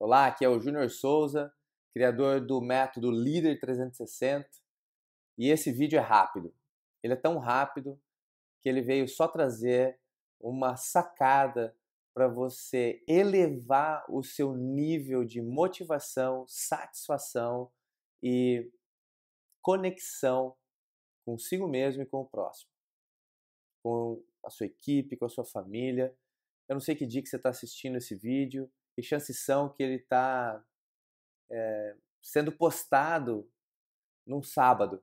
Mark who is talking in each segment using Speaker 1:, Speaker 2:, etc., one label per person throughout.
Speaker 1: Olá, aqui é o Júnior Souza, criador do método Líder 360, e esse vídeo é rápido. Ele é tão rápido que ele veio só trazer uma sacada para você elevar o seu nível de motivação, satisfação e conexão consigo mesmo e com o próximo, com a sua equipe, com a sua família. Eu não sei que dia que você está assistindo esse vídeo, que chances são que ele está é, eh, sendo postado num sábado.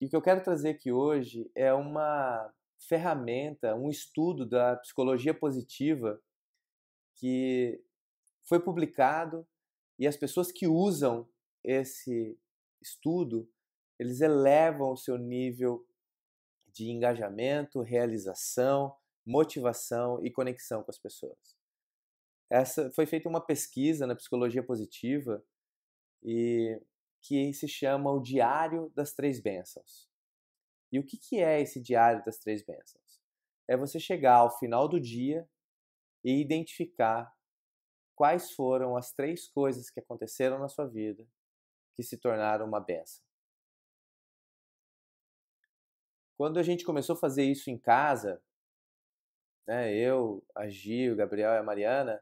Speaker 1: E o que eu quero trazer aqui hoje é uma ferramenta, um estudo da psicologia positiva que foi publicado e as pessoas que usam esse estudo, eles elevam o seu nível de engajamento, realização, motivação e conexão com as pessoas. Essa foi feita uma pesquisa na psicologia positiva e que se chama o Diário das Três Bênçãos. E o que, que é esse Diário das Três Bênçãos? É você chegar ao final do dia e identificar quais foram as três coisas que aconteceram na sua vida que se tornaram uma benção. Quando a gente começou a fazer isso em casa, né, eu, a Gil, o Gabriel e a Mariana,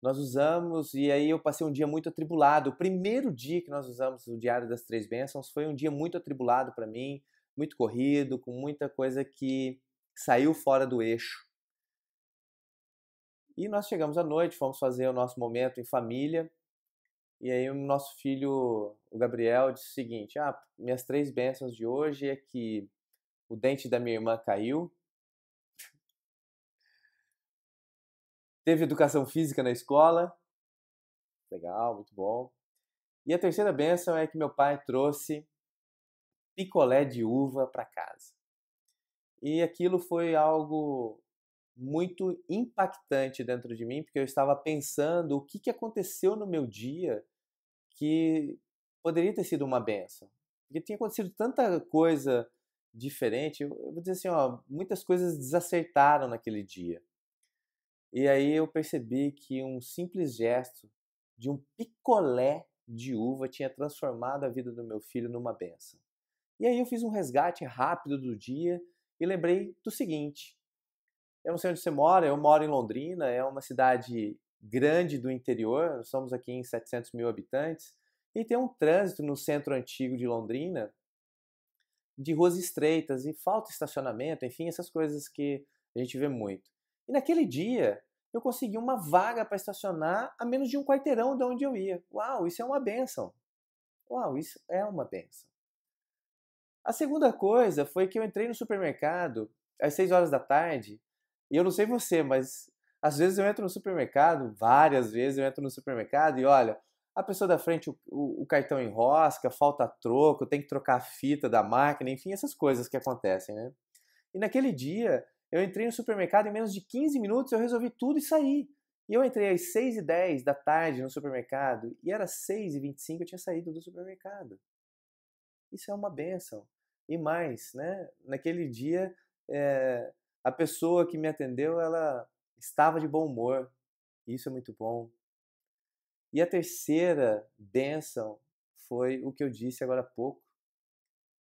Speaker 1: nós usamos, e aí eu passei um dia muito atribulado. O primeiro dia que nós usamos o Diário das Três Bênçãos foi um dia muito atribulado para mim, muito corrido, com muita coisa que saiu fora do eixo. E nós chegamos à noite, fomos fazer o nosso momento em família. E aí o nosso filho, o Gabriel, disse o seguinte: "Ah, minhas três bênçãos de hoje é que o dente da minha irmã caiu, Teve educação física na escola. Legal, muito bom. E a terceira benção é que meu pai trouxe picolé de uva para casa. E aquilo foi algo muito impactante dentro de mim, porque eu estava pensando o que, que aconteceu no meu dia que poderia ter sido uma benção. Porque tinha acontecido tanta coisa diferente, eu vou dizer assim, ó, muitas coisas desacertaram naquele dia. E aí eu percebi que um simples gesto de um picolé de uva tinha transformado a vida do meu filho numa benção. E aí eu fiz um resgate rápido do dia e lembrei do seguinte: eu não sei onde você mora, eu moro em Londrina, é uma cidade grande do interior, somos aqui em 700 mil habitantes, e tem um trânsito no centro antigo de Londrina de ruas estreitas e falta estacionamento, enfim, essas coisas que a gente vê muito. E naquele dia, eu consegui uma vaga para estacionar a menos de um quarteirão de onde eu ia. Uau, isso é uma benção. Uau, isso é uma benção. A segunda coisa foi que eu entrei no supermercado às 6 horas da tarde, e eu não sei você, mas às vezes eu entro no supermercado, várias vezes eu entro no supermercado e olha, a pessoa da frente, o, o, o cartão enrosca, falta troco, tem que trocar a fita da máquina, enfim, essas coisas que acontecem, né? E naquele dia, eu entrei no supermercado em menos de 15 minutos, eu resolvi tudo e saí. E eu entrei às 6h10 da tarde no supermercado e era 6h25 eu tinha saído do supermercado. Isso é uma benção. E mais, né? Naquele dia, é, a pessoa que me atendeu, ela estava de bom humor. Isso é muito bom. E a terceira benção foi o que eu disse agora há pouco.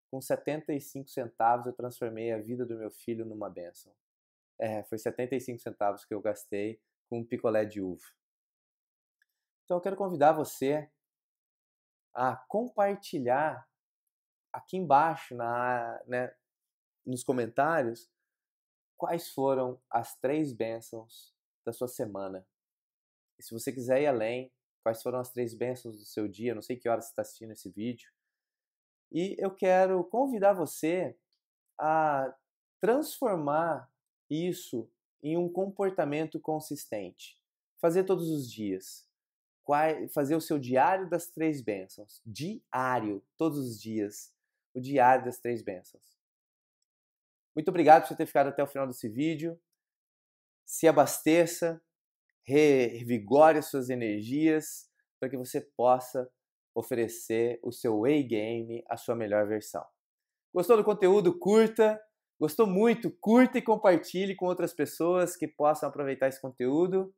Speaker 1: Com 75 centavos eu transformei a vida do meu filho numa benção. É, foi 75 centavos que eu gastei com um picolé de uva. Então eu quero convidar você a compartilhar aqui embaixo na, né, nos comentários quais foram as três bênçãos da sua semana. E se você quiser ir além, quais foram as três bênçãos do seu dia, não sei que hora você está assistindo esse vídeo, e eu quero convidar você a transformar isso em um comportamento consistente. Fazer todos os dias. Fazer o seu diário das três bênçãos. Diário, todos os dias. O diário das três bênçãos. Muito obrigado por você ter ficado até o final desse vídeo. Se abasteça, revigore as suas energias para que você possa oferecer o seu A-game, a sua melhor versão. Gostou do conteúdo? Curta! Gostou muito? Curta e compartilhe com outras pessoas que possam aproveitar esse conteúdo.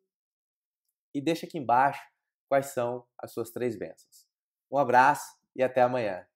Speaker 1: E deixa aqui embaixo quais são as suas três bênçãos. Um abraço e até amanhã.